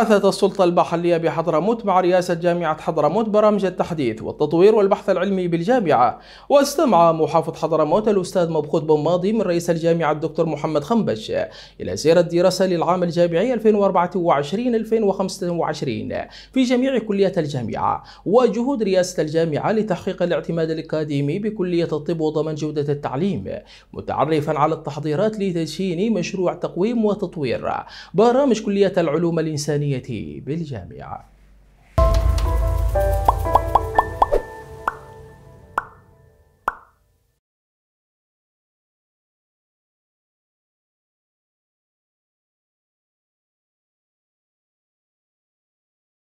بعثت السلطة المحلية بحضرموت مع رئاسة جامعة حضرموت برامج التحديث والتطوير والبحث العلمي بالجامعة واستمع محافظ حضرموت الأستاذ مبخوت ماضي من رئيس الجامعة الدكتور محمد خنبش إلى زيارة الدراسة للعام الجامعي 2024-2025 في جميع كليات الجامعة وجهود رئاسة الجامعة لتحقيق الاعتماد الأكاديمي بكلية الطب وضمان جودة التعليم متعرفا على التحضيرات لتدشين مشروع تقويم وتطوير برامج كلية العلوم الإنسانية الإنسانية بالجامعة